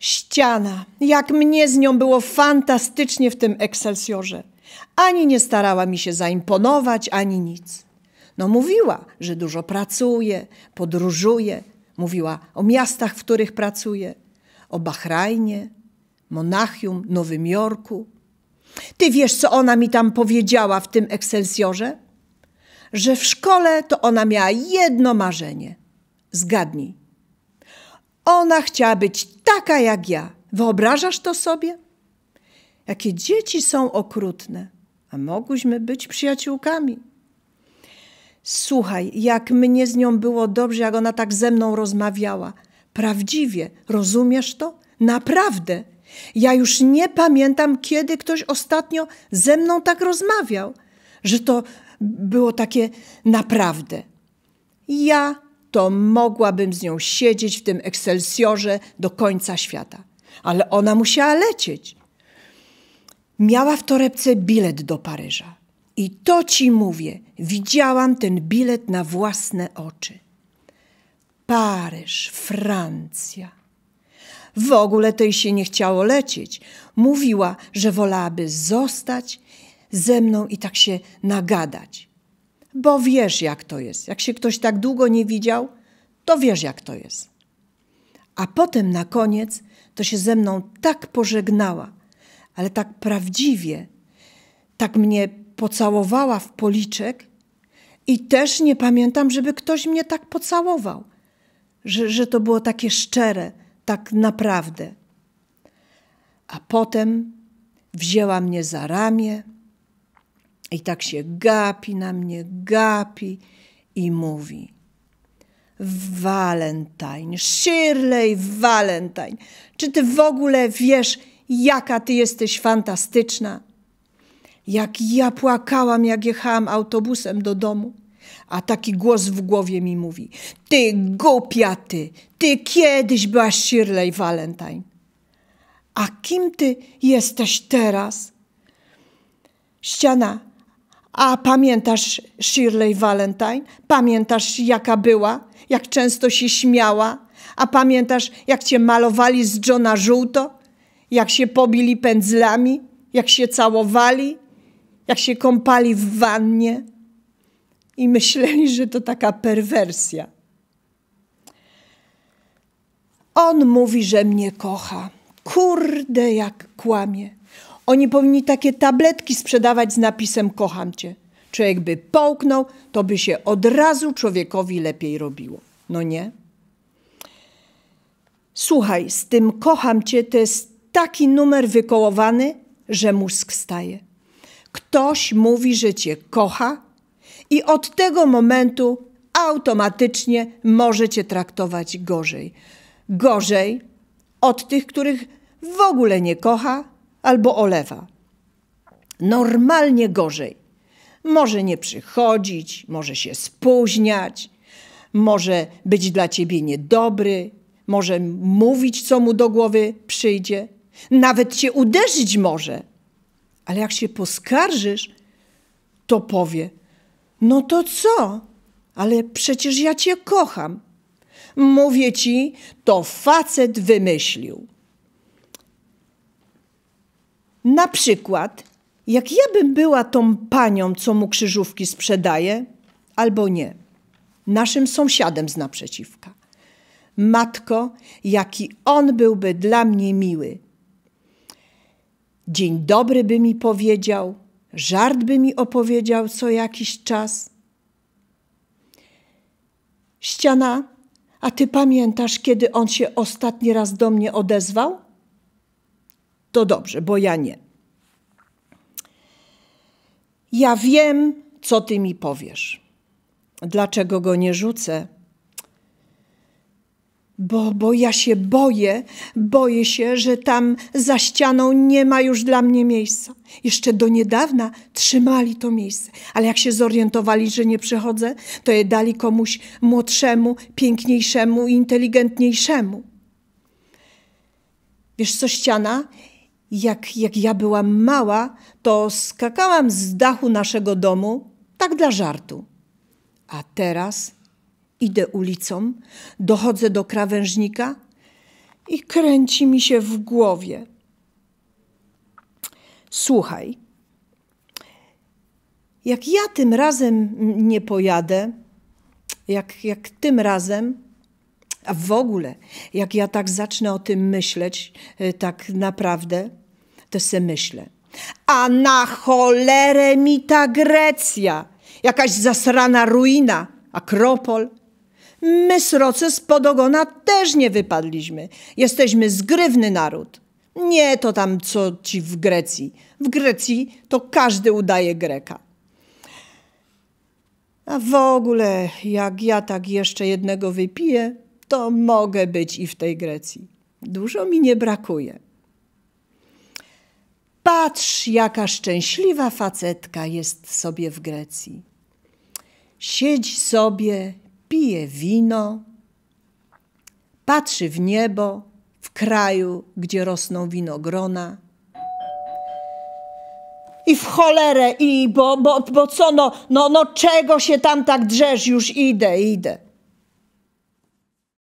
Ściana. Jak mnie z nią było fantastycznie w tym Ekselsiorze. Ani nie starała mi się zaimponować, ani nic. No mówiła, że dużo pracuje, podróżuje. Mówiła o miastach, w których pracuje. O Bahrajnie, Monachium, Nowym Jorku. Ty wiesz, co ona mi tam powiedziała w tym Ekselsiorze? Że w szkole to ona miała jedno marzenie. Zgadnij, ona chciała być taka jak ja. Wyobrażasz to sobie? Jakie dzieci są okrutne, a mogłyśmy być przyjaciółkami. Słuchaj, jak mnie z nią było dobrze, jak ona tak ze mną rozmawiała. Prawdziwie, rozumiesz to? Naprawdę. Ja już nie pamiętam, kiedy ktoś ostatnio ze mną tak rozmawiał, że to było takie naprawdę. Ja to mogłabym z nią siedzieć w tym ekselsiorze do końca świata. Ale ona musiała lecieć. Miała w torebce bilet do Paryża. I to ci mówię, widziałam ten bilet na własne oczy. Paryż, Francja. W ogóle tej się nie chciało lecieć. Mówiła, że wolałaby zostać ze mną i tak się nagadać bo wiesz, jak to jest. Jak się ktoś tak długo nie widział, to wiesz, jak to jest. A potem na koniec to się ze mną tak pożegnała, ale tak prawdziwie, tak mnie pocałowała w policzek i też nie pamiętam, żeby ktoś mnie tak pocałował, że, że to było takie szczere, tak naprawdę. A potem wzięła mnie za ramię, i tak się gapi na mnie, gapi i mówi: Valentine, Shirley Valentine, czy ty w ogóle wiesz, jaka ty jesteś fantastyczna? Jak ja płakałam, jak jechałam autobusem do domu. A taki głos w głowie mi mówi: Ty głupia ty, ty kiedyś byłaś Shirley Valentine. A kim ty jesteś teraz? Ściana a pamiętasz Shirley Valentine? Pamiętasz, jaka była? Jak często się śmiała? A pamiętasz, jak cię malowali z Johna żółto? Jak się pobili pędzlami? Jak się całowali? Jak się kąpali w wannie? I myśleli, że to taka perwersja. On mówi, że mnie kocha. Kurde, jak kłamie. Oni powinni takie tabletki sprzedawać z napisem kocham cię. Człowiek by połknął, to by się od razu człowiekowi lepiej robiło. No nie? Słuchaj, z tym kocham cię to jest taki numer wykołowany, że mózg staje. Ktoś mówi, że cię kocha i od tego momentu automatycznie może cię traktować gorzej. Gorzej od tych, których w ogóle nie kocha, albo olewa. Normalnie gorzej. Może nie przychodzić, może się spóźniać, może być dla ciebie niedobry, może mówić, co mu do głowy przyjdzie, nawet cię uderzyć może. Ale jak się poskarżysz, to powie: No to co? Ale przecież ja cię kocham. Mówię ci, to facet wymyślił. Na przykład, jak ja bym była tą panią, co mu krzyżówki sprzedaje, albo nie, naszym sąsiadem z naprzeciwka. Matko, jaki on byłby dla mnie miły. Dzień dobry by mi powiedział, żart by mi opowiedział co jakiś czas. Ściana, a ty pamiętasz, kiedy on się ostatni raz do mnie odezwał? to dobrze, bo ja nie. Ja wiem, co ty mi powiesz. Dlaczego go nie rzucę? Bo, bo ja się boję, boję się, że tam za ścianą nie ma już dla mnie miejsca. Jeszcze do niedawna trzymali to miejsce, ale jak się zorientowali, że nie przychodzę, to je dali komuś młodszemu, piękniejszemu i inteligentniejszemu. Wiesz co, ściana jak, jak ja byłam mała, to skakałam z dachu naszego domu, tak dla żartu. A teraz idę ulicą, dochodzę do krawężnika i kręci mi się w głowie. Słuchaj, jak ja tym razem nie pojadę, jak, jak tym razem, a w ogóle, jak ja tak zacznę o tym myśleć, y, tak naprawdę, to se myślę. A na cholerę mi ta Grecja, jakaś zasrana ruina, Akropol. My sroce spod ogona też nie wypadliśmy. Jesteśmy zgrywny naród. Nie to tam, co ci w Grecji. W Grecji to każdy udaje Greka. A w ogóle, jak ja tak jeszcze jednego wypiję, to mogę być i w tej Grecji. Dużo mi nie brakuje. Patrz, jaka szczęśliwa facetka jest sobie w Grecji. Siedzi sobie, pije wino, patrzy w niebo, w kraju, gdzie rosną winogrona. I w cholerę, i bo, bo, bo co, no, no, no czego się tam tak drzesz, już idę, idę.